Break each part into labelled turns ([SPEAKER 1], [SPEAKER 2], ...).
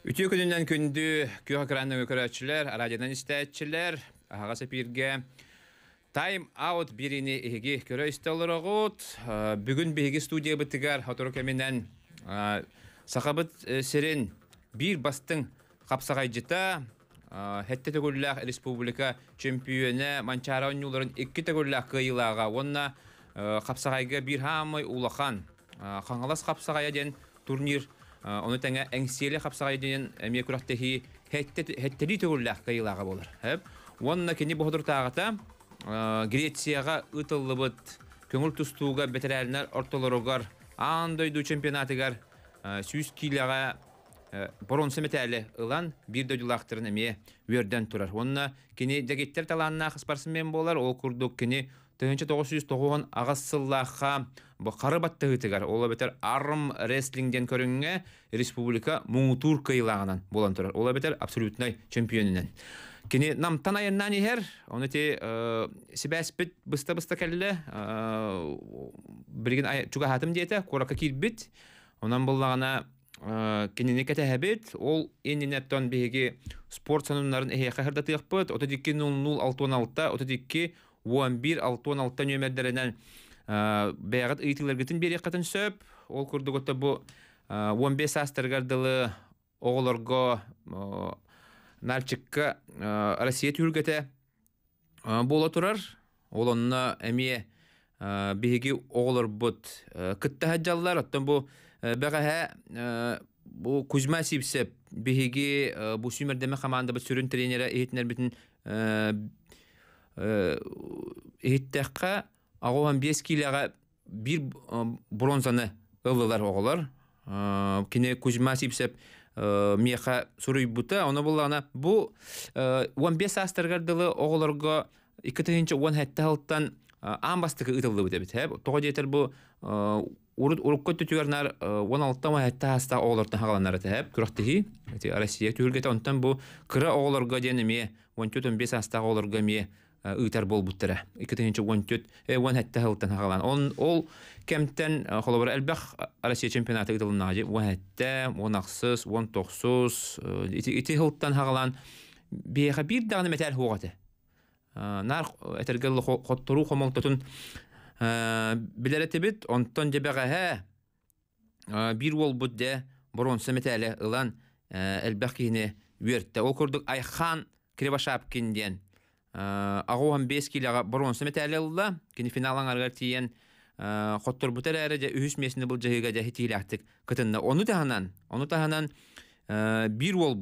[SPEAKER 1] Үтү күнүнөн күндү күйө кранны көрөчүлөр, радиодан истечилер, ага сепирге тайм аут бирини эги Бүгүн биги студия битигер хоторук менен сакабыт бир бастың капсагай жыта. Хетте республика чемпионы Манчара онюларын икки төгүлләк кыйылага онна капсагайга бир хамый улахан. Каңалас капсагая турнир Э, Оны тәңе әңсиелі қапсаға едінен әме э, күрақтехи хәттелі түгілі қайылаға болыр. Онына кені бұғыдыр тағыта э, Грецияға ұтылы бұд көңіл тұстуға бәтірәлінер ортолырығар аңдойду чемпионатығар сүйіз кейліға бұрынсы мәтәлі ылан бір дөйділақтырын әме өрден тұрар. Онына кені дәгеттер таланына мен болар, ол күрдік кені 1909 бо қары батта Олар ола бетер арм рестлингден көріңге республика муңутур кыйлагынан болан Олар ола бетер абсолютной чемпионынан кини намтан айыннан ихер оны те э, біт бұста быста кәлі. Э, билген чуга хатым диете курака кирбит онан ол иннинәттон биһиги спорт сануннарын эхе хәһәрдә тыйыппыт ота он Э, бәғат ыйтыларгытын берек қатын сөп, ол көтті бұ 15 э, астыргардылы оғылырғы нарчыққа э, Россия түргеті бола тұрар. Ол онына әме бігі оғылыр бұд күтті әджалылар. оттан бұ бәғі әе күзмә Сипсеп бігі бұ сүймірдемі қаманды бұ сүрін тренері әйтінер бітін Ағылан 5 бір бронзаны ылылар оғылар. Кене көзіма сепсеп меха сұрый бута Оны бұл ана бұл 15 астырғардылы оғыларға 2-тінші хәтті халттан ұтылды Тоға түтүгәрнәр 16 мәһәттә хаста оғлардан хагаланнар тәһәп күрәхтәһи. Россия түгелгәтә онтан бу кыра 14-15 ыытар э, болбуттара икки тыһынчы төт э, хылтан хагалан он ол кемтен э, холобор элбэх россия чемпионаты ытылыннаажы он хэтте уон ахсыз уон тохсуз ити хылтан хагалан биэха бир дагыны метэр хугаты нар хомолтотун онтон жебегэһэ бир болбут де ылан айхан агуһан бес килеға боронсы метәлелла кини финалаң аргар тиен хотторбутар әрі жа үһүс месини бул жыһыга жаһи тиилэхтик кытынна ону таһанан ону Оны бир ол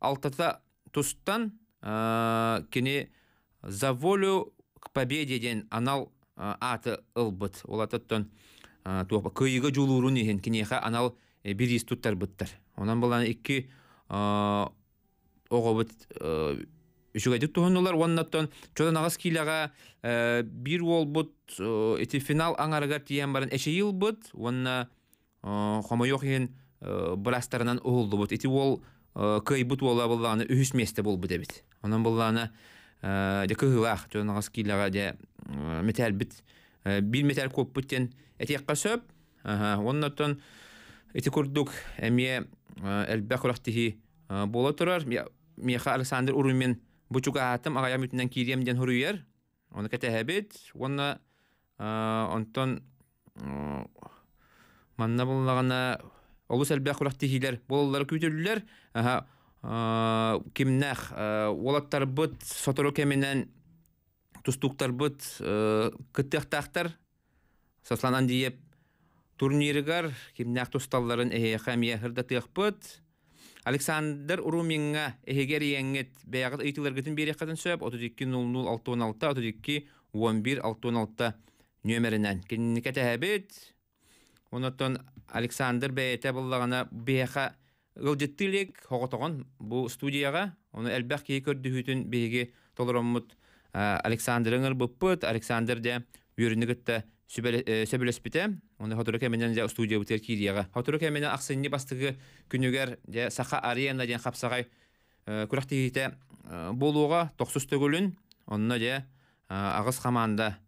[SPEAKER 1] алтата тустан ол алтата волю к победе ден анал аты ылбыт олатыттон кыйыга жулуурун ихин кинеха анал э, бир истуттар бұдтар. онан булан икки оғобыт э, үшігәдік олар уаннаттон чодан агас кейліға э, бир ол бут эти финал аңарығар тиен барын эше ел бут уанна ең э, ен брастарынан оғылды бут эти ол кый бут уола булланы үһүс месте болбут эбит онан булланы де кыгылах чодан агас килага де бит бир метал көп буттен этиякка сөп уаннаттон эти Э, бола турар меха александр урумин бучугаатым агаям үтүнен кирием ден хуруйер оны кетехебит онна э, онтон э, манна буллагана олус элбэх курахты хилер болалары күтүрлүлер кимнах олаттарбыт сотору кеменен тустуктарбыт кыттыактактар сосланан диеп турниригар кимнах тусталларын эхэмие хырдатыахпыт Александр Уруминга эхегер еңет бәягыт ыйтылыргытын берек қатын сөп 32-00-616, 32-11-616 нөмірінен. Кеннеке тәхәбет, онаттан Александр бәйеті бұллағына бәйеқа ғылжеттілік хоғытығын бұл студияға, оны әлбәқ кей көрді хүтін бәйге толырымыт Александрыңыр бұппыт, Александр де үйірінігітті сөбөлөспүтэ оны хоторуке менен жа студия бутер кирияга хоторуке менен аксынни бастығы күнүгер жа саха арена деген капсагай де болууга токсус төгүлүн Оның же агыс команда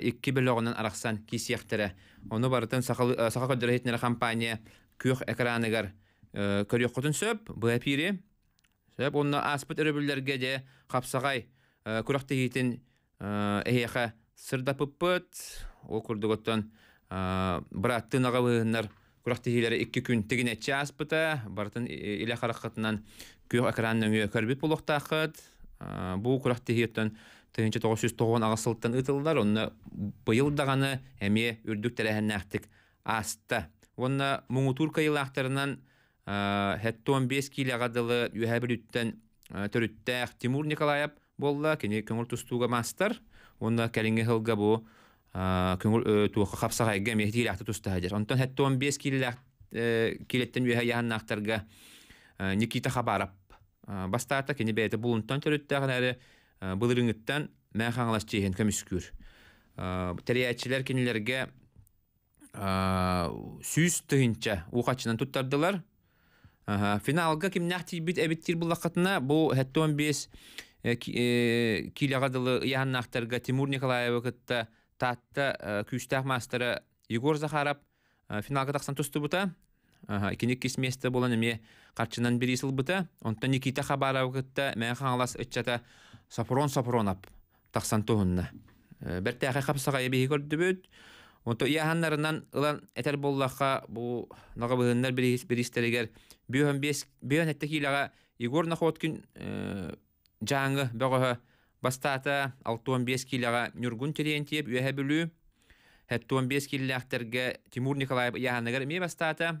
[SPEAKER 1] икки бөлөгүнөн араксан кисияктере ону барытын саха көдөрехетнере компания күөх экраныгар көрөккутун сөп бапири сөп аспыт сырдапыппыт ол курдуготтон быраттын агабыыннар курахтихилери икки күн тигинетче аспыта бартын иле харакатынан күөх экранын өңүө көрбүт Бұл бу курахтихиеттен тыынчы тогуз жүз тогуон агасылттан ытылдар онна быйыл даганы эме үрдүк терэхэннээхтик аста онна муңутурка йылаахтарынан хэттон бес киилагадылы үһәбирүттен төрүттээх тимур николаев болды кини көңіл тустууга мастар онна кэлиңе хылга бу күңүл туоха хапсаха эгге мехтиилахты тустаһадер онтон хэттон биэс киллах килеттен үөһэ яһаннаахтарга никита хабарап бастаата кини бээте булунтан төрүттээхин эрэ былырыңыттан мээхаңалас чиэхин көмүскүр тэриячилер кинилерге сүүс тыгынча ухачынан туттардылар финалга кимнах тибит эбиттир буллакатына бу хэттон биэс киляга дылы яһаннаахтарга тимур николаевыкытта Татты э, күүстәх мастера Егор Захарап э, финалға тақсан бұта. бута. Икенек кесместі болан неме карчынан бір есіл бұта Онтан Никита Хабаров кытта мен хаңлас сапрон Сафрон ап тақсан тұғынна э, Бір тәхе хапсага эбе көрдү бүт. Онто яһаннарынан ылан ұлан боллаха бұл нага Егор жаңы Бастата 6-15 нүргүн терентиеп үйәһә бүлү. Хәтті Тимур Николаев яһаныгар ме бастата.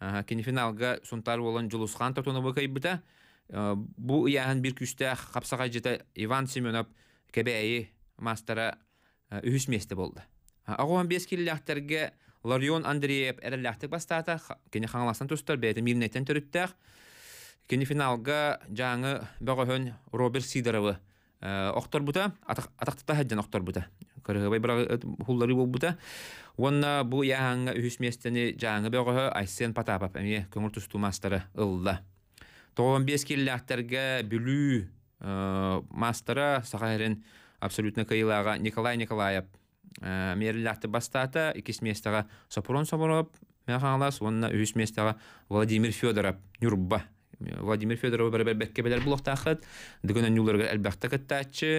[SPEAKER 1] Кені финалға болын жұлысқан тұтыны бұқай бұта. Э, Бұ яғын бір күсті қапсаға жеті Иван Семенов кби мастера үхіс месті болды. Ағуан бес Ларион Андреев әріләқтік бастата, кені қаңыласын тұстар, бәйті мирнеттен Кені финалға жаңы Роберт Сидоровы бұта, бута атактата хаджан охтор бута кырыгыбай бірақ хуллары бұл бұта. уонна бұ яғанға үйіс местіні жаңы бөгөһө айсен патапап көңір көңүл тустумастары ылла тоон келі ақтарға бүлі э, мастара сахарин абсолютно кыйылаага николай николаев э, мерилахты бастата икис местага сопурон сопороп мяхаңлас онна үһүс местага владимир федоров нюрба Владимир Федоров бәрбәккебелер булақтақыт, дүгінен юларға әлбәқті кіттәтші.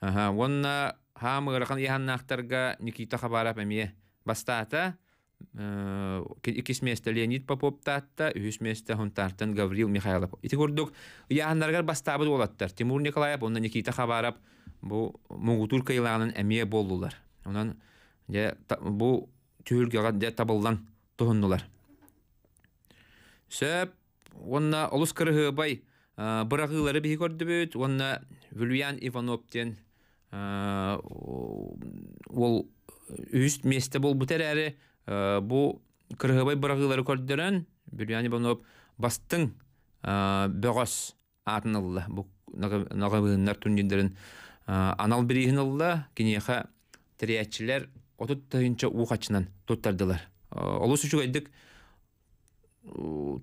[SPEAKER 1] Онна хамы ғырақын яғаннақтарға Никита Хабарап әме бастата, икис месте Леонид Попов татта, үхіс месте Хунтартын Гаврил Михайлов. Ити көрдік, яғаннарға бастабы олаттар. Тимур Николаев, онна Никита Хабарап, бұл мұғытур кайлағының әме болдылар. Онан бұл түйілгеға де табылдан тұхыннылар. Сөп, онна олус кырыһыыбай бырагылары биһи көрдөбүт онна Вульян Ивановтен ол э, үст месте бол бутер әрі бу кырыһыбай бырагылары көрдөрөн Вульян Иванов бастың бөгөс атынылла бу нагабыннар түндерин анал бирихинылла кинеха тириячилер отут тыйынча ухачынан туттардылар. Олус үчүгөйдүк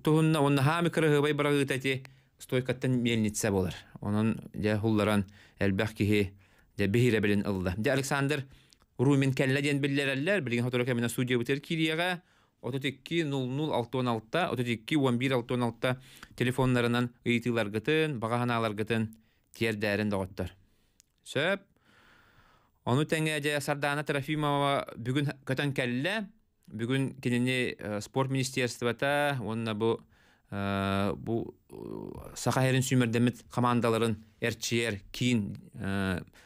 [SPEAKER 1] туһунна оннаһаа микрыһыбай барагыытати стойкаттан мельница болар. Онон дя хулларан элбэх киһи дя биһире билин ылла. Дя Александр Румин кэллэ диэн Білген билигин хотору кэмина судья бутер кирияға, 32-00-616-та, 32-11-616-та телефонларынан ыйтылар гытын, бағаналар гытын, тиердәрін доғыттар. Сөп, оны тәңе дя Сардана бүгін көтен кәллі, Бүгін кенене э, спорт та онна бу э, бу э, сахаерин сүймөрдемит командаларын эрчиер кийин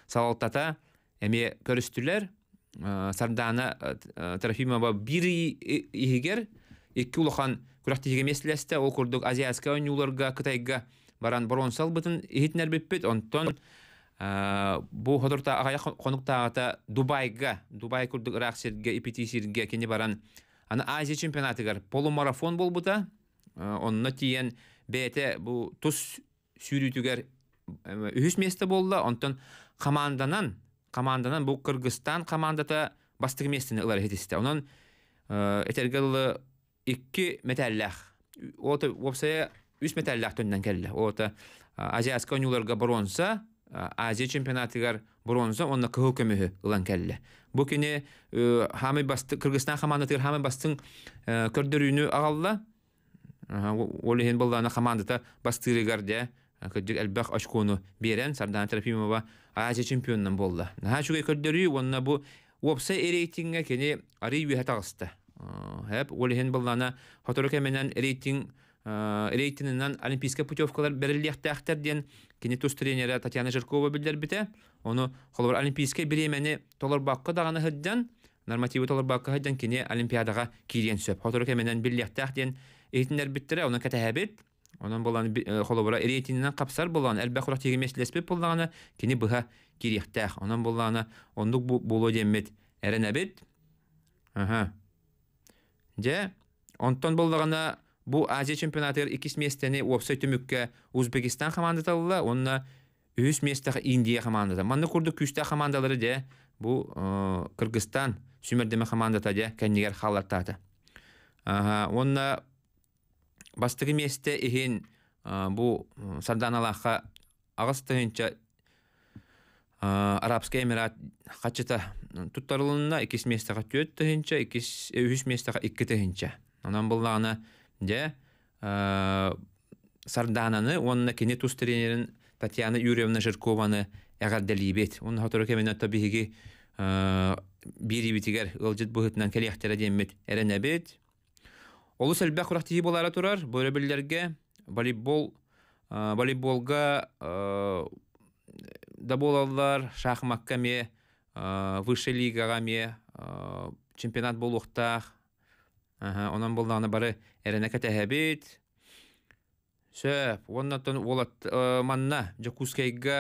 [SPEAKER 1] салалтата эме көрүстүлөр сардана трофимова бир ихигер икки улахан күрәхтигемеслесте ол курдук азиатская ойнуларга қытайға баран бұрын салбытын ихитнер биппит онтон Э, бу ходурта агая конуктаагата дубайга дубай курдук ираксерге ипитисирге кини баран аны азия чемпионатыгар полумарафон болбута э, онно тиен бээте бу тус сүүрүтүгер үһүс место болду онтон команданан команданан бу кыргызстан командата бастык местени ылар хетисте онон э, этергеллы икки металлах ото вопсая үс металлах төннен келле ото азиаска онюларга бронза Азия чемпионатыгар бронза онна кыһыл көмөһү ылан кэлле. Бу кине э, хамы басты Кыргызстан командатыгар хамы бастың э, көрдөрүүнү агалла. Олеген хаманда командата бастырыгар де э, кыдык элбах очкону берен Сардана Трофимова Азия чемпионунан болду. Наха чугай көрдөрүү онна бу Вопса рейтингге кини ари үһә тагысты. Хэп олеген боллана хоторуке менен рейтинг Э, рейтинынан олимпийская путевкалар берилиэхтээхтер диэн кини тус тренера татьяна жиркова билдербите оны холбор олимпийская биремени толорбакка даганы хыддан нормативы толорбакка хыддан кини олимпиадага кириен сөп хоторуке менен билиэхтээх диэн эйтинербиттере онун кэтэһэбит онон болан э, холобора рейтингінен қапсар болан элбэ хурах тигимеслеспит боллаана кини быха кириэхтээх онон боллаана ондук було деммит эренебит же онтон боллагана Бу Азия чемпионаты икис местени уапсай түмүккә Узбекистан командаталла, онна үс местах Индия командата. Манны курдук күчтә командалары дә бу Кыргызстан сүмәрдеме командата дә кәннигәр Ага, Онна бастығы местэ иһин бу Сарданалаха агыстынча арабский эмират хачыта туттарылына икис местага төттөнчә икис үс местага иккетенчә. Анан буллагына де сардананы онна кини тус тренерин татьяна юрьевна жиркованы эгарделийбет он хотору ә, табиһиги бирибитигер ылжыт быһытынан келиэхтере диэммит эренебит олу сэлбэх курахтии болара турар бөрөбүллерге волейбол волейболга да болалар шахмакка ме высший лигага ме чемпионат болуктах Онан болна бары кәті әбет. Сөп, оннаттан олат манна күскейгі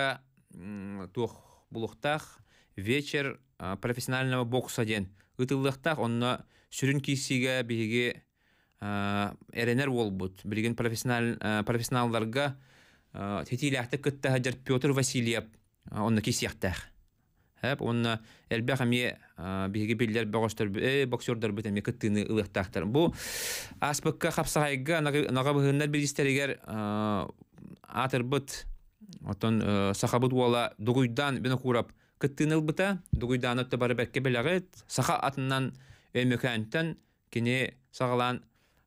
[SPEAKER 1] тұқ бұлықтақ, вечер профессионального бокса ден. ұтылықтақ. онна сүрін кейсіге бігі әренер ол бұд. Білген профессионалдарға тетиләхті күтті Әдір Петр Васильев онна кейсіяқтах. Хэп, онна элбэх ами биһиги биллер богостор боксердар бит ами кыттыны ылыктахтар. Бу аспекка хапсагайга нага быһыннар бир истеригер атыр бит отон сахабыт уала дугуйдан бина курап кыттыны ылбыта, дугуйдан отта бары бәкке белагыт, саха атынан өмөкәнтен кине сагалан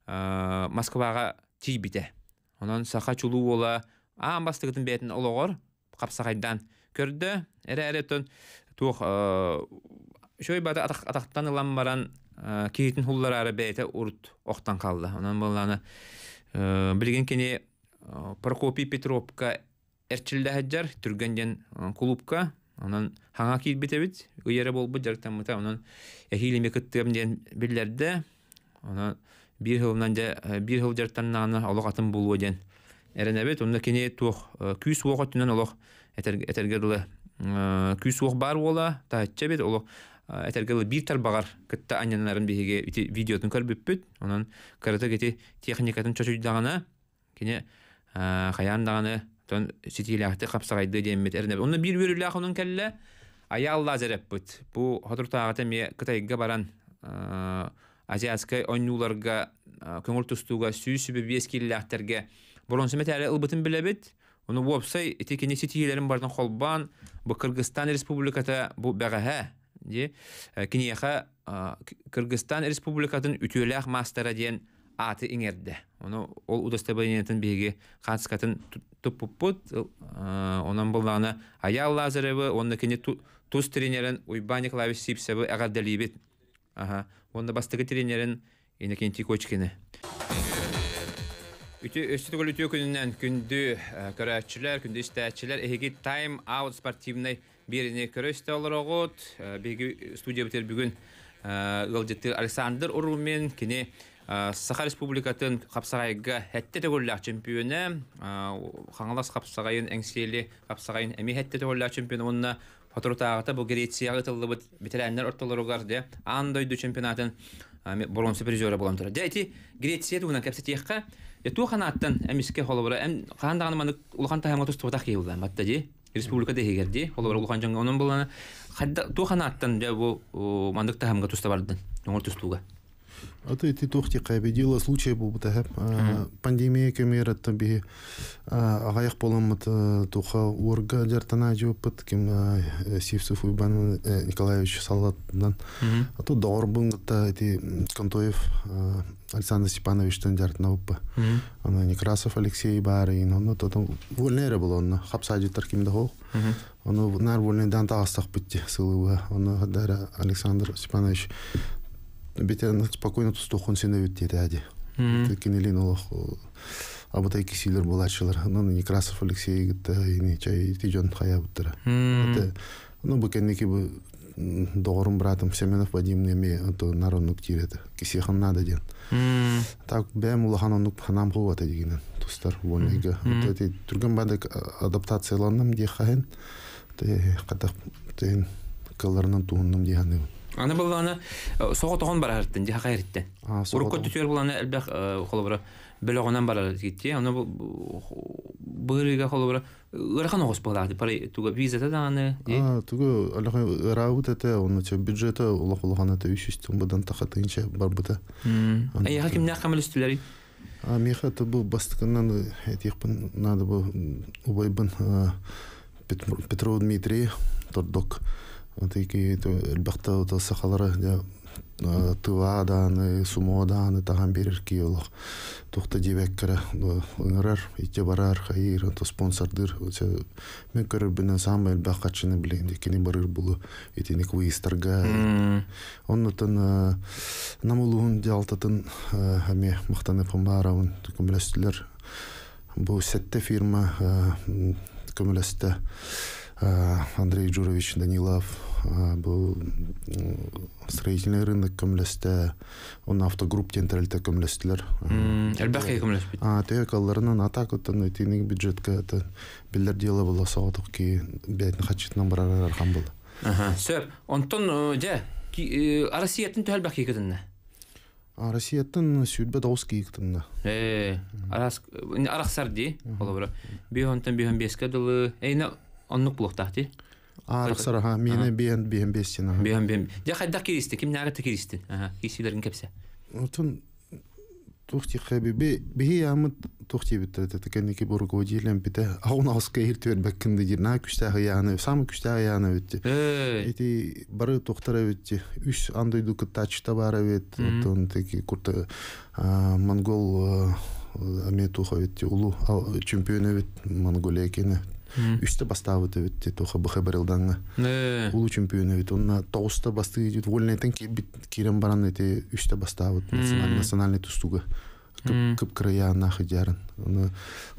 [SPEAKER 1] Москвага тибите. Онан саха чулу уала аамбастыгытын бәтін олоғор, қапсағайдан көрді. Әрі-әрі түн туох шой э, бада атақ атақтан илан баран э, кейтін хуллар ары бәйте оқтан қалды онан болланы э, білген кене прокопий петровка эрчилде хаджар түргенден клубка онан хаңа кейт бите бит ыйыры болбы жарыктан мыта онан эхили мекыттым деген билерде онан бир хылынан же бир хыл жарыктан аны олоқ атын булуы деген эренебит онда кене туох күйс уокатынан олоқ этерге дылы Э, күс уох бар уола таһачча бит олох э, этергелы бир тарбагар кытта анянарын биһиге видеотун көрбүппүт онон кырыты кити техникатын чочуйдагана кине э, хаян даганы тон ситилахты капсагайды диэммит эрнеп онун бир бүрүлах онун келле аялла зереппит бу хотуртаагата ме кытайга баран азиатскай оннуларга көңүл тустууга сүүсүбү биэскиллахтерге боронсумет эле ылбытын билебит Уну вопсай итеке не сетиелерин бардан қолбан бу Кыргызстан республиката бу бәгәһә ди кинеха Кыргызстан республикатын үтүләх мастера дигән аты иңерде. Уну ол удостоверениятын беги хатскатын туппут онан булланы Аял Лазаревы, онны кине туз тренерин Уйбани Клавиш Сипсебы әгәдәлибит. Ага, онда бастыгы тренерин инекенти кочкины. Үсті түгіл үтіе күнінен күнді көрәтшілер, күнді істәтшілер әйгі тайм аут спортивнай беріне көрісті олар оғыт. Бегі студия бітер бүгін ғылдетті Александр Урумен, кіне Саха Республикатын қапсағайға әтті түгілі чемпионы, қаңылас қапсағайын, әңселі қапсағайын, әме әтті чемпионына чемпионы, онына Фотуртағыта бұл Грецияға тылды бітірәнлер ұрттылырығар де, андойды чемпионатын бұрымсы призері боламдыр. Дәйті Греция түгінен кәпсетейққа Яту ханаттан әмиске холобора әм хандаганы маны улхан тахама тус тутак кебулдан баттади. Республика дегерди холобора улхан жанга онун булана хадда ту ханаттан жа бу мандык тахамга туста бардан. Оңор тустуга.
[SPEAKER 2] Аты эти тохти кайбедила случай бу бутахап пандемия кемера таби агаяк боламыт туха урга дертана жопыт кем Сивцев Уйбан Николаевич Салатдан. Аты доор бун эти Контоев Александр Степанович тендяртна уппа. Она Некрасов Алексей Барин, он то там вольнере был он, хапсади тарким да хол. Он нар вольный дан тастах пытти сылыва. Он дара Александр Степанович бетен спокойно тустохун сене үттеді әде. Текенелин олох абытай кисилер болачылар. Он Некрасов Алексей гитта, не чай тижон хая буттыра. Ну, кенники бу доғырым братым Семенов Вадим неме то это. тирет. Кисехан надо ден. Так бем улахан онук ханам хуат дегенен. Тустар вольныйга. Вот эти түрген бадык адаптацияланным де хаен. Те кадак ты каларынан туынным де ханы.
[SPEAKER 1] Аны бұл аны соға тоған бар әрттен, де хақай әрттен. Уруккот түтер бұл аны әлбәқ холобра. бұры бар әрттен. Аны бұл бұрыға ырахан пары туга а
[SPEAKER 2] туга алаха он бюджета а надо Петров Дмитрий Тордок. Э, тываадааны сумоодааны таган берер киолох тухта дебеккара ыңырар ите барар хаир то спонсордыр мен көрөрбүнен самый бакачыны билейин декени барыр булу итиник выйстарга оннутан э, намулуун жалтатын эме мактанып баарабын көмөлөстүлөр бул сетте фирма э, көмөлөстө Э, Андрей Джурович Данилов э, бұл э, строительный рынок көмілісті он автогрупп тентірілті көмілістілер әлбәқи көміліспейді а төек алларынан ата көттен өтейнің бюджетке аты білдер делы бұл соғытық ки бәйтін хатшытынан барар арқан болды
[SPEAKER 1] сөп онтон жә арасиятын төхәл бәқи көтінне
[SPEAKER 2] Россияттан сүйтбе дауыс кейіктімді.
[SPEAKER 1] Э, арас, арақсар дей, олабыра. Бүйонтан он беске дылы. Эйна, оннук булуктахты
[SPEAKER 2] арыксара ха мени биен биен бестин аха биен биен
[SPEAKER 1] же хайда киристи ким нагы киристи аха кисилерин кепсе
[SPEAKER 2] утун тухти хаби би би ямыт тухти битрет это кеники бургодилен бите э, аун аска иртвер беккинди жирна күштагы яны самы күштагы яны битти эти бары тухтара битти үс андай дук тачта бара бит тон теки курта э, монгол э, аме туха битти улу чемпионы бит монголия кине үстө бастаабыт эбит тет охобх барылданга улу чемпион эбит онна тогузда басты эбит вольнетен кирбит кирен баран эти үстө бастаабыт национальный тустуга кып края нахы жарын оны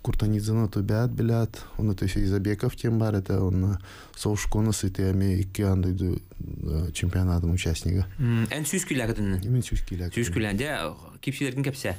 [SPEAKER 2] куртанидзены тобят билят оны то есть изабеков тем бар это он э, соушконус и те ами икки андойду э, чемпионатым участнигы эн
[SPEAKER 1] сүүз күйләгідін мен сүүз кепсе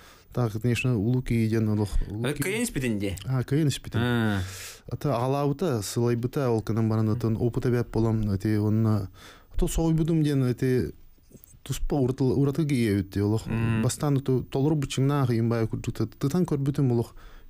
[SPEAKER 2] дагы конечно улуки иден олох
[SPEAKER 1] каенис битинде
[SPEAKER 2] а каенис битин ата алабыта сылайбыта ол кынан баранатан опыта бяп болом эти онна то сойбудум ден эти туспа уратыл уратыл кийебит иебит олох бастан толор бычыңна кыйынбай курдукта тытан көрбүтүм олох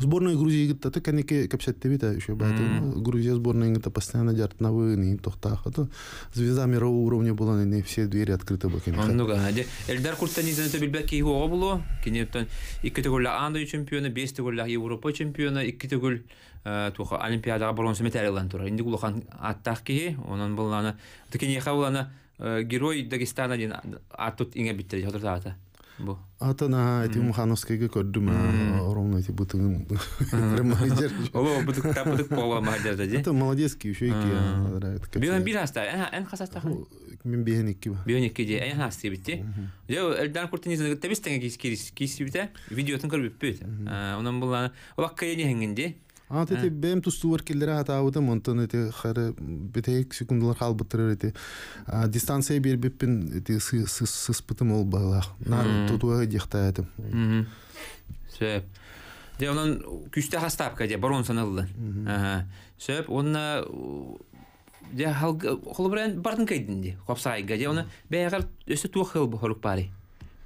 [SPEAKER 2] сборная грузии гытта кәнеке кәпсәттебит еще бәті грузия сборная постоянно дяртна на не тохтаха то звезда мирового уровня была не все двери открыты были кене ну га де
[SPEAKER 1] эльдар куртани зен то билбек ки его було кинептен икките гол андой чемпионы бесте гол европа чемпионы икките гол э, туха олимпиадаға бронза медаль алган тура инде улахан аттах ки онан булана тикене хавлана э, герой дагестана дин атут иңе битте хатырта
[SPEAKER 2] Атана эти Мухановскийге көрдүм ровно эти бутыгын. Эн
[SPEAKER 1] Онан була. Ана тете э.
[SPEAKER 2] бем тустувар келдер ата аудым, э, онтан эти хары бете секундалар хал бытырыр эти. Дистанция бир биппин эти сыс ол байлах. Нар тутуага дихта эти
[SPEAKER 1] Сөп. Де онан күште хастапка де барон саналды. Сөп, онна де хал холбрен бардын кайдын де. Хопсайга де оны бегер өсө туу хыл бу хорук пари.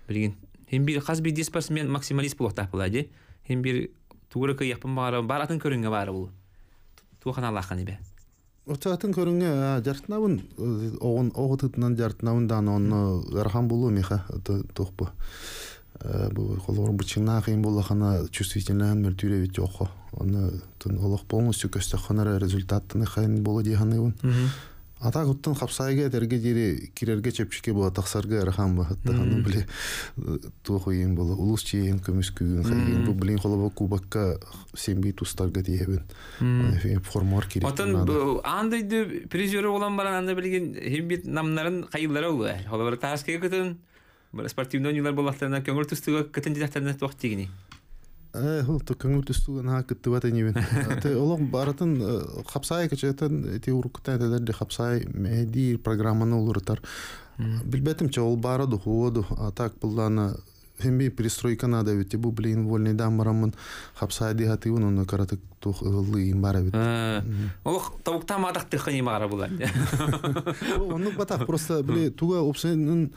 [SPEAKER 1] Билген. Хем бир хас бир диспарс мен максималист булып тапла де. Хем бир тугура кы япын бара бар атын көрүнгө бары бул тухана лахан ебе.
[SPEAKER 2] Ота атын көрүнгө жартынабын огун огутутунан жартынабын да оны гархан булу меха Бұл э, бу бұчыңна қиын кыйын булахана чувствительнан мөлтүйре бит жокко оны олық болмыз, полностью көстөхөнөр результаттыны қайын болы дейханы бун ата куттан ге терге дири кирерге чепчике бола таксарга рахам ба хатта аны биле туху ен болу улус чейин көмүс күйүн хайын бу билин холобо кубакка семби тустарга диебин формар керек отон
[SPEAKER 1] андайды призеры болан баран анда билген химбит намнарын кайылдары болу холобар тараскеге бир спортивный ойнолор болбактарына көңүл түстүгө көтөн жактарына тигини
[SPEAKER 2] Э, Ыл туккан үтүстүгөн хакы тыбат энебин. Ты олог баратын э, хапсай қапсай э, ти хапсай программаны улуртар. Билбәтемчә а так булданы хемби перестройка надо ведь бу блин вольный дамарамын хапсади хати он он караты тух ылы э, имбара ведь
[SPEAKER 1] олох э. табук там адах тыхани мара була
[SPEAKER 2] он ну батах просто бле туга обсенин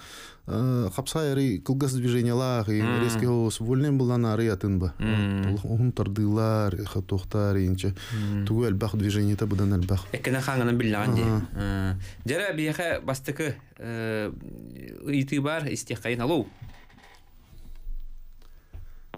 [SPEAKER 2] э, хапсайри кылгас движениялах и резкий голос вольным был на ариятын ба он тардылар хатохтар инче туга албах движение та будан албах экена ханганын билганди
[SPEAKER 1] жара бияха бастыкы ыйты бар истекайын алуу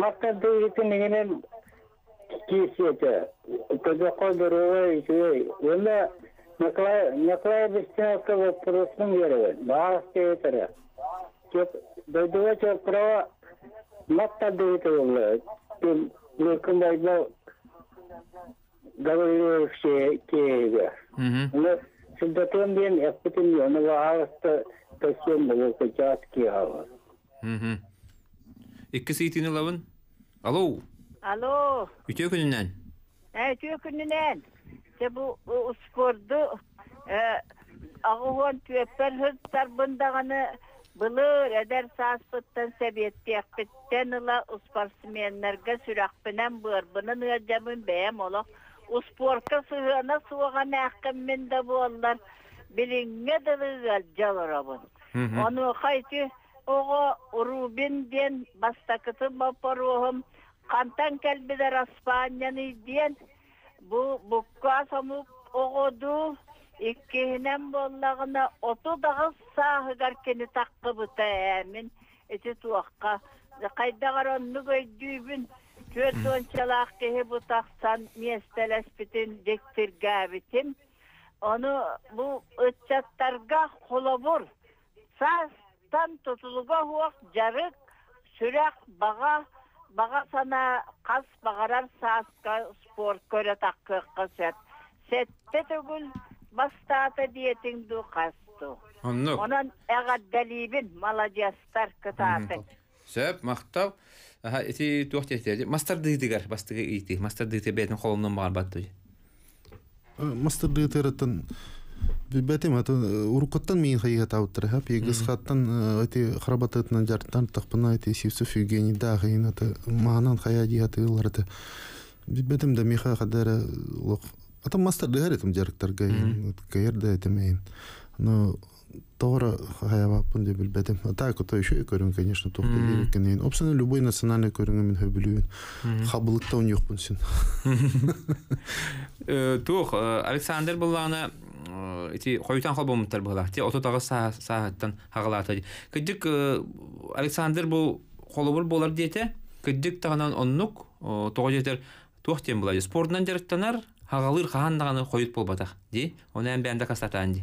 [SPEAKER 3] мақтап беретін менімен тиіседі казаққа беруға өйтуге енді бағыс бағысты бұл
[SPEAKER 1] Икки лавын? Алло. Алло. Үтө күнүнөн.
[SPEAKER 4] Э, үтө күнүнөн. Те бу спорду э агуон төппер хыттар бундаганы Бұлыр әдәр саспыттан сәбеттіяқпеттен ұла ұспарсыменлерге сүрәқпінен бұр. Бұның өдемін бәйім олық. Ұспорқа сұғына суған әқіммен де болдар. Біліңе дылығыл жалырабын. Оны қайты оғы ұрубин ден бастакытын бапаруғым. Қантан кәлбедер Распаньяны ден, бұ бұққа самып оғыду, иккейінен боллағына оту дағыз сағы кәркені таққы бұта әмін, әті туаққа. Қайдағар онны көйдюйбін, төрт оншалақ кейі бұтақсан, местелес бітін, дектірге бітін. Оны бұл өтчаттарға қолабыр, састан тұтылуға хуақ, жарық, сүрек, баға, Баға сана қас бағарар сасқа спорт көрі таққыққа сөт. Сәтті түгіл бастаты диетің ду қасту. Онан әға дәлибін маладиастар кытаты.
[SPEAKER 1] Сөп, мақтау. Аха, эти туақт еттерді. Мастар дыдыгар бастығы ейті. Мастар дыйты
[SPEAKER 2] Бәтем ата э, урукаттан мен хайга тауттыр хап егіз хаттан э, айти храбататнан жартан тақпына айти сивсов Евгений да хайын аты маанан хая бәтем да лоқ мастер дәр Тора хаябаппын деп билбедим. Ата кото еще и көрүн, конечно, тохты деген ен. любой национальный көрүнгө мен хөбүлүн. Хабылыкта он жокпун сен.
[SPEAKER 1] Тох Александр буллана ити э, койтан халбом тарбала. Ти ото тагы сааттан хагалаты Кыдык э, Александр бу холобур болар дейте. Кыдык тагынан оннук э, тоо жетер тохтен була. Спортнан жараттанар хагалыр хаан даганы койуп болбатак. Ди. Оны амбянда кастатан ди.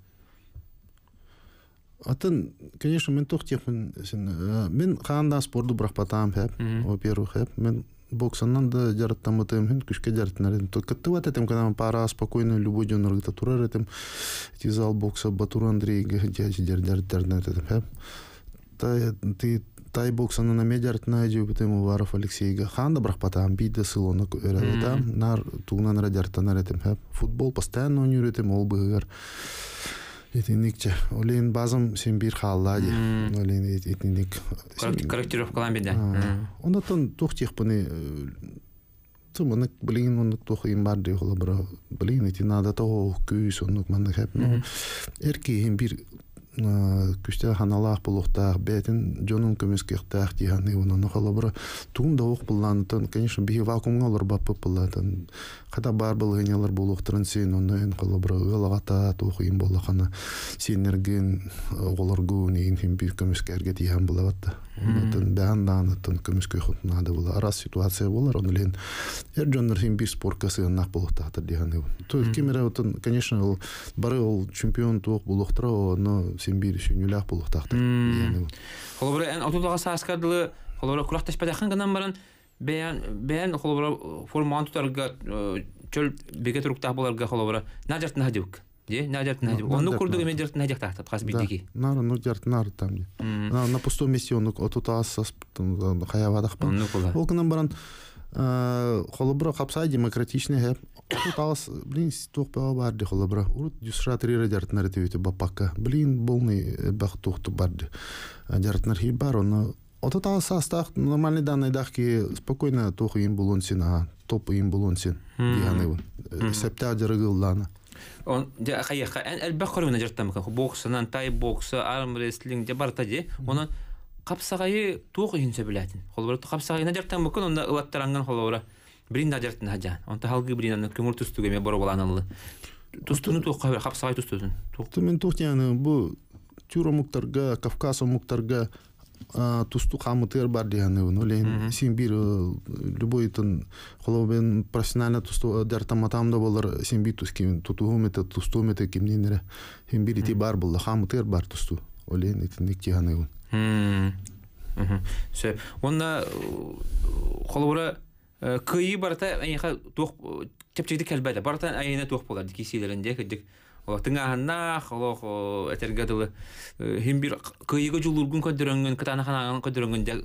[SPEAKER 2] атын конечно мен тух тех мен мен ханда спорту бирок патам хеп во первых хеп мен боксаннан да жараттам атым хин күшкө жараттынар эдим только ты вот этим когда пара спокойно любой день ргыта турар этим эти зал бокса батур андрей гадяч жар жар жар на этим хеп тай ты тай боксаны на медиар тнайди бутым варов алексей ханда бирок патам бийде сылоны көрөдү да нар э, тугунан радиар тнар этим футбол постоянно ньюр этим ол этиндикче олин базым сен бир хаалла ди олин этиндик
[SPEAKER 1] корректировкалан биде
[SPEAKER 2] онотон тух тех буны тымынык билин онук тух им бар ди хола бро билин эти надо то күйс онук мандак хеп эрки бир Э, күстә ханалах булухтах бетин жонун көмөскехтах дигәнне уны нохала бара тун да ук конечно би вакуумга алыр бап буллатын хата бар бул генялар булухтырын сен онда ен кала бара галагата тохыйм буллахана сенерген э, оголоргу нейин хим бир көмөскерге дигән булаватта Ондан дан данытын көмөскө хутнады була ара ситуация болар, он лен эр жондар хим бир спорткасы нах булухтатыр то есть мерәвтен конечно ул бары ул чемпион тох булухтыра оны сен еще нулях булук тахты.
[SPEAKER 1] Холобра эн холобра гынан баран бен бен холобра форман тутарга чөл беге холобра Де, мен жарт нахдюк тахтат хас бидики.
[SPEAKER 2] ну жарт нар там де. На пустом месте Ол баран холобро хапсай демократичный хэп талас блин тух пева барды холобро урут дюсра трира дяртнар вити бапака блин болны э, бах тухту барды дяртнар хи бар оно ото талас астах нормальный данный дахки спокойно туху им булон син а топ им булон син диганы бун э, септа дярыгыл дана.
[SPEAKER 1] он де хаяха эн элбахрына жартамка боксынан тай боксы армрестлинг де бартади онан қапсағайы туқ үйінсе білетін холбора қапсағайы надертан бүкін онда ылаттаранган холбора Бірін надертан хажан онда халғы бірін аны көңүл түстүгө ме боро Тұстыны тустуну туқ қапсағай тустудун
[SPEAKER 2] тумен тухтияны бу бұл муктарга Кавказ муктарга тусту қамытыр бар дегенде ну лен сен бір любой тын холобен профессионально тусту дартаматам да болар сен бир тус ким тутуу мете тусту мете кимненере сен бір ете бар болды, қамытыр бар тусту олен итинник тиганегун мм
[SPEAKER 1] Все. Онда қолыбыра кыйы барта айха тох тепчекти кәлбәдә. Барта айна тох булар дики силәрендә кидек. Тыңаһына халык әтергә дулы һәм бир кыйыга җулургын көндөрөнгән, кытаны ханагын көндөрөнгән дә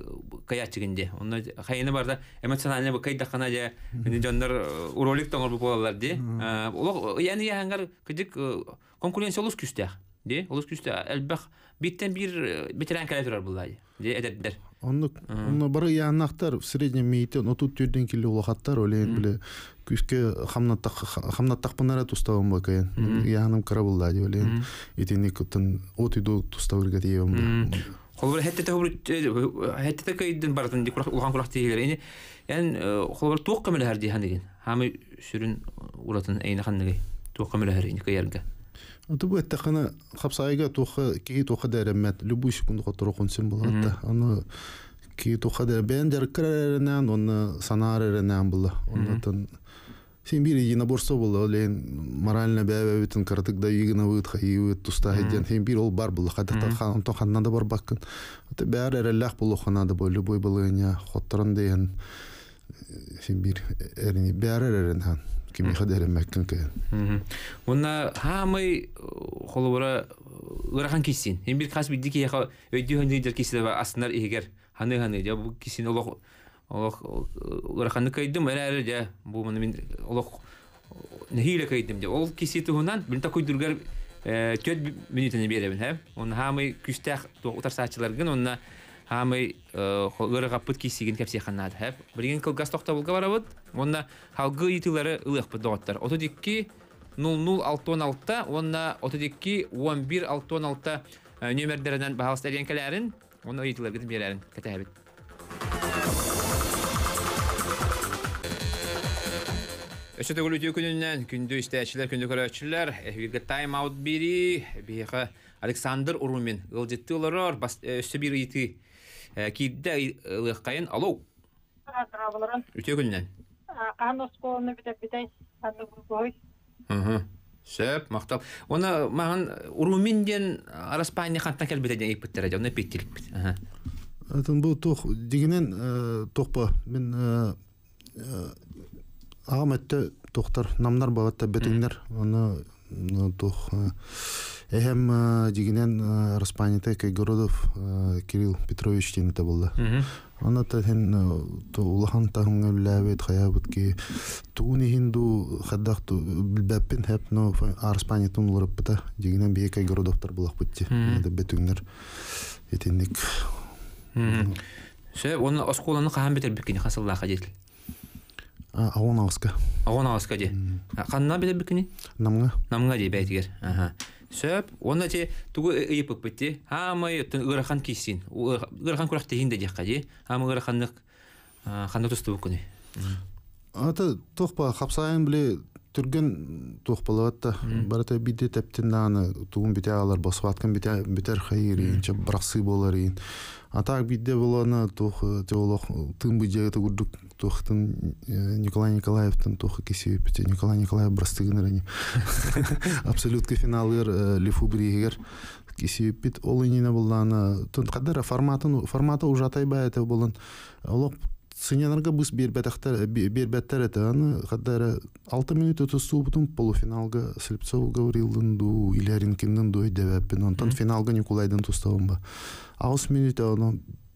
[SPEAKER 1] каячыгынде. Онда хайны барда эмоциональный бу кайда хана дә җаннар уролик таңыр булалар ди. Улар яни яңгар кидек конкуренциялы күстәр де олус күстө элбах биттен бір бетеран келе турар булай де эдердер
[SPEAKER 2] онны онны бары янактар в среднем мейте но тут тюрден келе улахаттар олен биле күске хамнаттак хамнаттак панара тустабын ба кайын яным кара булла деп олен итини кытын от иду тустап ирге тиебин
[SPEAKER 1] холбор хетте тохбур хетте текейдин баратын ди улахан курак тиегер эни ян холбор туок кемелер деген хами сүрүн уратын эйнахандыгы туок кемелер эни кайерге
[SPEAKER 2] Оту бу тахана хапсайга тоха ки тоха дәрәмәт любой секунду хатыр окунсын булат да. Аны ки тоха дә бен дәр кәрәренән, аны санарәренән була. Оннан син бир единоборство була, лен морально бәбә битен картык да йыгына выт хаивыт туста һәдән сен бир ул бар була. Хәтта хан тоханна да бар баккан. Аты бәр әрәлләх була ханада бу любой булыня хатырын дигән сен бир әрине бәр әрәренән кими хадерем мәккен ке.
[SPEAKER 1] Онна хамай холобра ырахан кисин. Эм бир кас бидди ки яха өйдү ба аснар игер. Ханы ханы я бу кисин олох олох хамы ыры э, пыт кисиген кепсе ханнад хәп. Бирген кылгас тохта булга барабыт. Онна халгы итиләре ылык 32 та онна 32 1166-та нөмерләреннән баһалыстырган оны онна итиләргә бирәләрен кәтәбит. Өші түгілі өте күнінен күнді істәшілер, күнді көрәтшілер, тайм Александр Урумин, Э, кидде лыхкайын алау. Үте гүлнән.
[SPEAKER 4] Анос колны бит бит аны бой.
[SPEAKER 1] Хм. Сәп мактап. Оны маған уруминден араспайны хатта кел бит дигән иптерә дә, оны петтелек бит.
[SPEAKER 2] Аһа. Атын бу тох дигәнен э, тохпа мен э, агамәттә тохтар намнар балатта бетеңнәр. Оны тох Эһем дигинен э, Распанита Кайгородов э, Кирилл Петрович тенте болды. Ана тәһен улахан тагымга ләбет хаябыт ки туны хинду хаддах ту билбәппин хәп но Арспания тун лорыпта дигинен бие Кайгородовтар булак бутти
[SPEAKER 1] сөп онда те тугу э, ыйып бытти хамы ырахан кисин ырахан курах тиин де диккади хамы ыраханнык ханны тусту күнү
[SPEAKER 2] ата тохпа хапсайын биле түрген тохпалатта барата биде тептин аны туун бите алар басып бите битер хайри че брасы болар ин атак биде боланы тох э, теолог тым быжеге гурдук тоқтын николай э, николаевтын кесе кесебепте николай николаев брастыгынырани абсолютка финалыр э, лифу биригер кесебепит ол инина буллана тон кадара форматын формата ужатай баэте булын олок бер бус бер бербәттәр әтә аны кадара 6 минут отусу бутын полуфиналга Слепцов Гаврилдын ду Иляринкиндын ду дәвәпен онтан финалга Николайдын туставым ба. Аус минут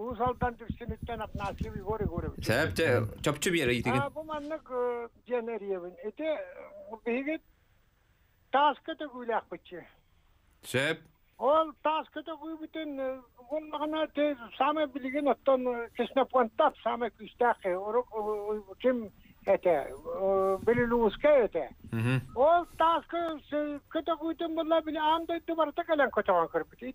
[SPEAKER 5] Ұу салдандыр сенеттен адна сиви горе. хоре
[SPEAKER 1] втен. Сэб, цэ, А бе ара айтеген?
[SPEAKER 5] Буманник дзенария вэн. Итэ бігит Ол таз кэта куил битен, гонлагана э, тэ саме оттан кисна э, понтат, саме куиста ахи, э, ору ким айтэ, билил Ол айтэ. Ол таз кэта куилтен, билан били, амда, тэ баратак алан кутаган керпит. И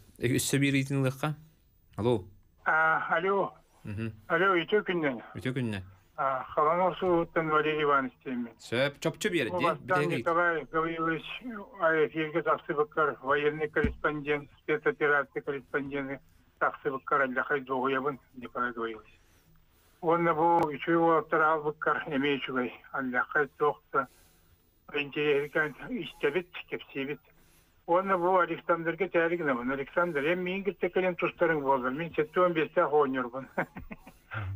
[SPEAKER 1] Алло.
[SPEAKER 3] А, алло. Алло, ите күннән. Ите күннән. А, Валерий Иванович Сөп, Николай Гаврилович, военный корреспондент, спецоперация корреспондент, Аллахай Николай оны бұл александрге тәлігінмін александр е менің текелен туыстарың болды мен сетті он бесте ақ охонермін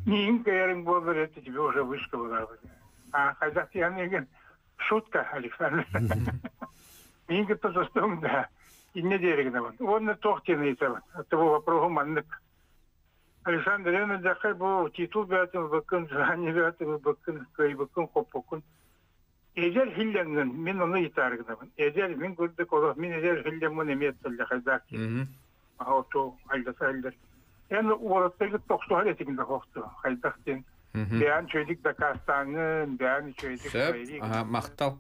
[SPEAKER 3] менің кәрің болды еді тебе уже вышка была а қазақ деген деген шутка александр менің туыстарым да ине дерігінмін оны тоқтен айтамын этого вопроса маннык александр ені дақай бұл титул бәтім бүкін звание бәтім бүкін кай бүкін қоп бүкін Эзер хиллемнен, мен оны итарыгдамын. Эзер мен көрдік олы, мен эзер хиллемнен емет тілді қазақ. Ауто, айласы әлдер. Ән олыстығы тоқтуғар етігінде қоқты, қайдақ ден. Бән чөйдік Дакастанын, бән чөйдік Байрик. Аға,
[SPEAKER 1] мақтал.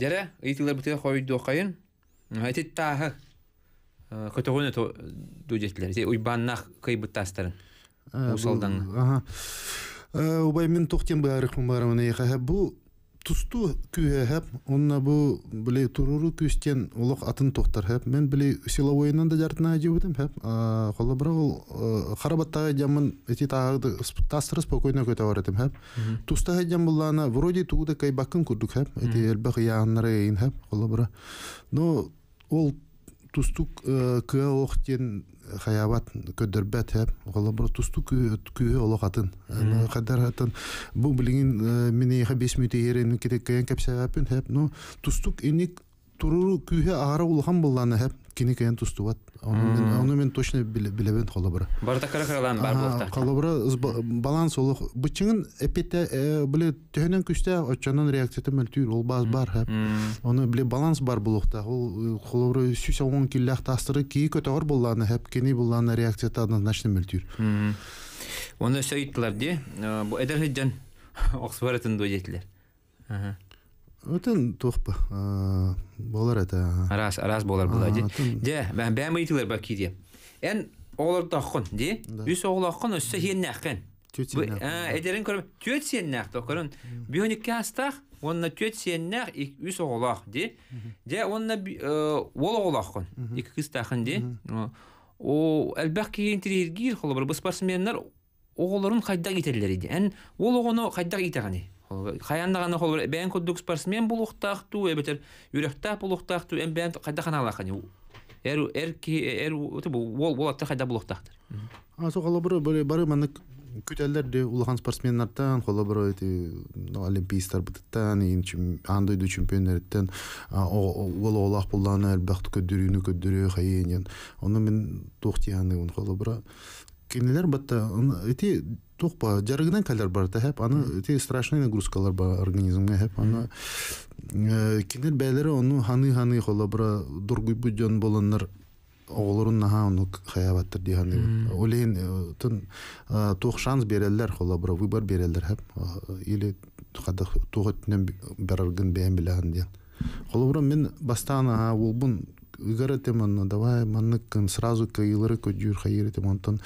[SPEAKER 1] Дәрі, ұйтылар бұты қойды оқайын. Әйтет тағы. Э, Көтіғуны дөдетілер. Уйбаннақ қайбыттастырын.
[SPEAKER 2] Э, Усалдан. Аға. Э, мен тоқтен барық мұбарымын. Бұл тусту күйе хэп, онна бу биле туруру күстен улук атын тохтар хэп. Мен биле силовойынан да жартына жибетем хэп. А холла бра ол э, харабаттагы жамын эти тагы тастыры спокойно көтө баратым хэп. Туста хәҗәм буллана вроде туды кай бакын күрдүк хэп. Эти элбәк яннары ин хэп холла бра. Но ол тустук э, кыа охтен хаябат көдөрбәт һәм гылы бер тусту күе олоғатын. Әмма хәдәр хатын бу билин мине ха 5 минут ярыны кирәккән кәпсәгә пен һәм ну тустук иник туруру күйе ағара улхан болланы хэп кини кэн тустуват оны мен точно билебен холобра
[SPEAKER 1] барда карахалан бар болта
[SPEAKER 2] холобра баланс олох бычыңын эпете э, биле төнөн күстә очонун реакцияты мөлтүр ол баз бар хэп оны биле баланс бар булухта ол э, холобра сүсә он киллах тастыры ки көтөгөр болланы хэп кини болланы реакцияты однозначно мөлтүр
[SPEAKER 1] оны сөйттилар ди э, бу эдерхиджан оксбаратын дойетлер
[SPEAKER 2] Утын тухпы. Болар это. Раз, рас болар була ди. Де,
[SPEAKER 1] мен бәм әйтелер бак киде. Эн олар тахкын ди. Үс оғла хын өссө хен нахкын. Ә, эдерин көрөм. Төт сен нах токорын. Бионикке астах, онна төт сен нах ик үс оғла ди. Де онна ол оғла хын. Ик кыз тахын ди. О, әлбәк киген тиргир холбар бу спортсменнер оғларын қайда кетерлер еді. Эн ол оғыны қайда кетегәне хаяннаганы хол бен кудук спортсмен булуктакту эбетер үрөктак булуктакту эм бен кайда ханалакани эр эр эр ол ол атта кайда булуктактыр
[SPEAKER 2] а со холобро бары бары мен күтәлләр де улахан спортсменнардан холобро эти олимпийстар бытыттан ин андойду чемпионнардан ол олах булланы бахт көдүрүнү көддүрү хаенен аны мен тохтияны он холобро кинелер батта эти тухпа жарыгынан калер бар та хеп аны эти страшный нагрузкалар бар организмге хеп аны э, кинер бәлере оны ханы ханы хола бара дургуй будjon болоннар оғолорун наха ону хаябаттыр диган олен э, тын э, тух шанс берелер хола бара выбор берелер хеп или хада тугатнен бараргын бен билен диган хола бара мен бастана улбун ыгар этемон давай манныккын сразу кыйылыры көдюр хайыр этем онтон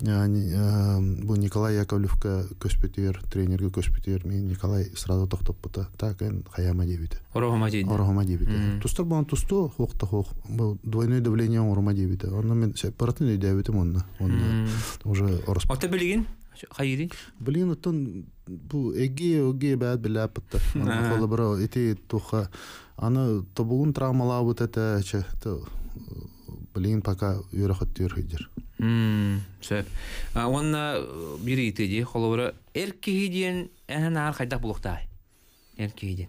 [SPEAKER 2] бу николай яковлевка көспөтер тренерге көспөтер мен николай сразу токтоппута так эн хаяма дебите орохома дейди орохома дебите тустур болон тусту хокта хок бул двойное давление орома дебите онун мен аппаратный дебитим онна онда уже орос ота билигин қай ири блин оттон бул эге оге баат билаапытта кола бро ити туха аны тобугун травмалаабыт этече блин пока үйрөхөттүр түйірхейдер
[SPEAKER 1] сөп онна бири итиди холобура эркиги диен эһен әр қайдақ булуктаай эркиги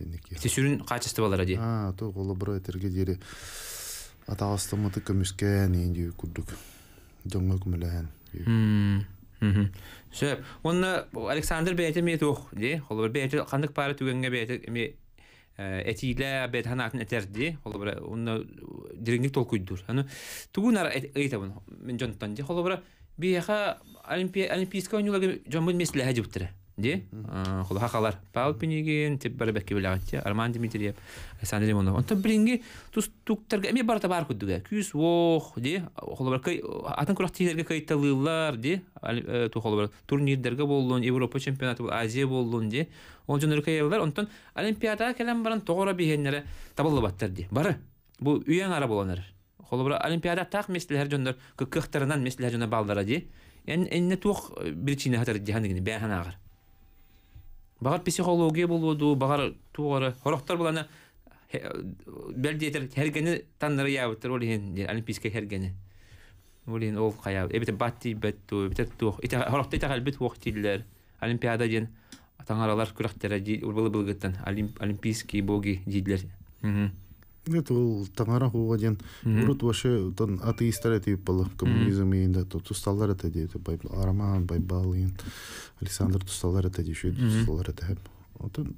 [SPEAKER 2] тенники ити сүрүн качество балара ди а то колобро этерге дири атаастымыты көмүскен инди курдук жоңго күмүлээн
[SPEAKER 1] сөп онна александр бээти мие туох ди холобр бээти кандык пара түгенге бээти эми этиле бет ханатын этерди холобра онна дириңдик толкуйдур аны тугунар эйтабын мен ди жомбун де хулахалар Павел Пенигин тип бер бәкке беләгәтте Арман Дмитриев Александр Лимонов онта бринги тустуктарга эми барта бар күдүгә күз ох де холбар кай атын күрәк тиләргә кайтылылар де ту холбар турнирләргә булдын Европа чемпионаты бул Азия булдын де ул җөннәр кайылар онтан Олимпиада кәләм баран тогыра бигәннәре табылып баттыр ди бары бу үяң ара буланыр холбар Олимпиада так мәсьәләр җөннәр кыктырынан мәсьәләр җөннәр балдыра ди Эн энне тух э, бир чине хатыр дигән бәһәнәгәр Бағар психология болуду, бағар туғары, хорохтар боланы бәлдетер хергені таннары ябыттыр ол ен олимпийский хергені. Ол ен ол қаяв. Эбетер батти бәтту, эбетер тух. Ите хорохта ите қалбет уақ тилдер. Олимпиада ден таңаралар күрақтері, ол бұл бұлғыттан олимпийский боги дидлер
[SPEAKER 2] дейділер. Нет, ул таңара хуга ден. Урут ваше тон коммунизм да, это бай Араман, александр Александр тусталар это дейт, тусталар это. он...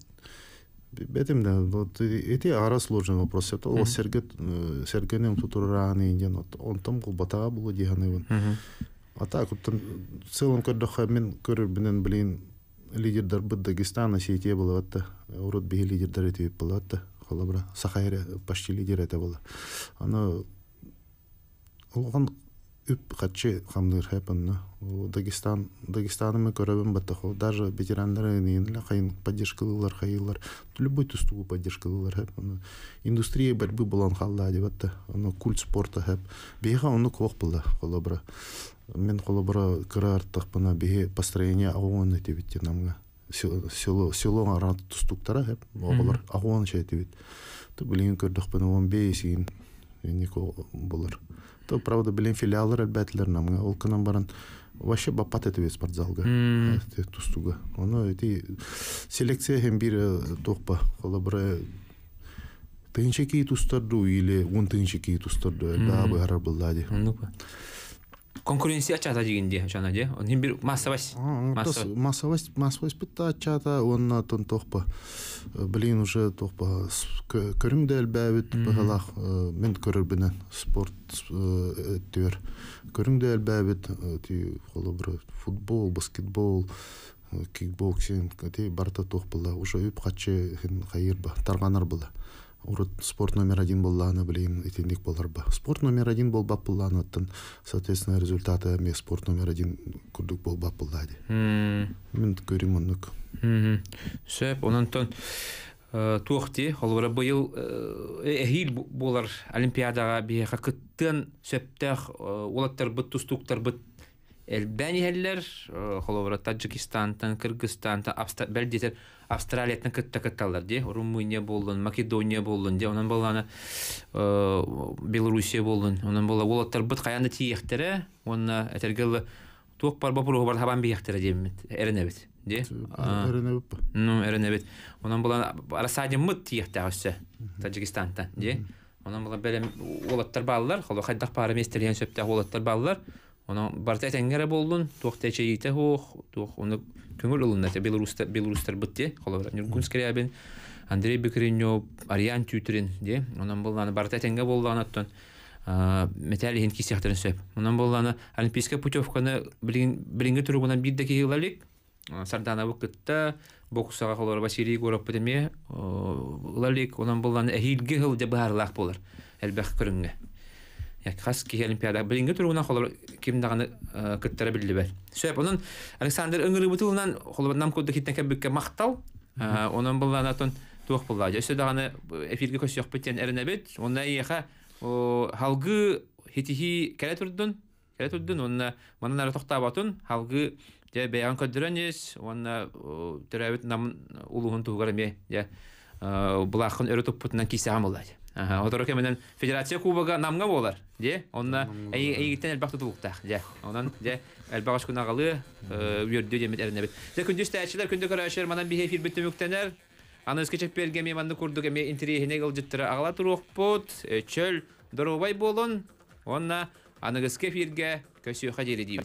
[SPEAKER 2] бетим да вот эти ара сложный вопрос. Это ол э, он там А так вот в целом мен Дагестан Осетия да кола бра сахайра почти лидер это было оно олган үп хатчы хамдыр хэпанна дагестан дагестанымы көрөбүн баттахо даже ветерандары ниле кайын поддержкалылар хайылар любой тустуу поддержкалылар хэп индустрия борьбы булан халла деп атта аны культ спорта хэп беха аны кох булда колобра мен колобра кыра арттах бана построение ауоны тебитте намга село село арат ғой бабалар оголар шай чайтыбит то көрдік көрдөкпөн он бейс ин болар то правда билин филиаллар әлбәтлер нам ол кынан баран вообще бапат этебиз спортзалға тустуга оны эти селекция хем бир э, тоқпа қола бір э, тыынча кийит устарду или он тыынча да устарду дабы арар булдади
[SPEAKER 1] конкуренция ачата дегенде ачана же онтин бир массовость
[SPEAKER 2] массовость массовость бытта ачата онна тон тохпа блин уже тохпа көрүң да элбәбит бахалах мен көрөрбүнен спорт түөр көрүң да тиги ти бир футбол баскетбол кикбоксинг ти барта тохпала уже үп качы хайыр ба тарганар була спорт номер один болланы билейм болар ба спорт номер один болбап буллаан соответственно результаты ме спорт номер один курдук болбап буллаади мен көрүм оннук
[SPEAKER 1] сөп ононтон э, туохти олбара быйыл эхил э, болар олимпиадага биэха кыттын сөптөх э, улаттар быт тустуктар быт элбәнихеллер холобора таджикистантан кыргызстантан бэлдитер Австралиятын кытта кытталар де, Румыния болдун, Македония болдун де, онан баланы э, Белоруссия болдун, онан бала олаттар быт каянда тиехтере, онна этергелі туок бар бапур бар хабан биехтере демит, эренебит де. Э, эренебит. Ну, эренебит. Онан бала арасади мыт тиехте авсе Таджикистанда де. Онан бала белем олаттар баллар, холо хайдах пара местерген сөптә олаттар баллар. Онан барта тәңгәре болдун, туох тәчәйте хох, туох оны көңіл ұлына те белорустар белорустар бытте холовра нюргунскрябин андрей бекренев ариан тютерин де онан болланы барта тенге боллан аттон металли хин кисехтерин сөп онан болланы олимпийская путевканы білінгі билинге туругунан бидде кигилалик сардана выкытта боксага холор василий горов бетеме лалик онан болланы эхилге хыл дебарлак болар элбэх көрүнгө Яқас ки олимпиада бүгінгі тұруынан қолы кемдағаны кіттері білді бәр. Сөйіп, оның Александр үңгілі бұты ұлынан қолы нам көді кеттен кәбікке мақтал, оның бұлдан атын туық бұлда. Сөйі дағаны эфирге көсі жоқ біттен әріне бет, онда еға халғы хетихи кәрі тұрдын, кәрі тұрдын, онына мұнын әрі тоқтап атын, халғы жа бәйған көдірінес, онына түрәуіт намын ұлығын туғырым бұлақын өрі тұппытынан кейсе амылады. Отору кеменен Федерация Кубога намга болар, де? Онна әйгіттен әлбақты тұлықтақ, де? Онан, де, әлбағаш күн ағалы үйерді демет әріне бет. Де күндіз тәтшілер, күнді көрәшілер, манан бихе фил бітті мүктенер. Аны үскечек бергеме, манны күрдік әме интерейхіне қылжыттыры ағала тұруқ бұд, чөл, дұрубай болын, онна анығыске филге көсі ұқа дейді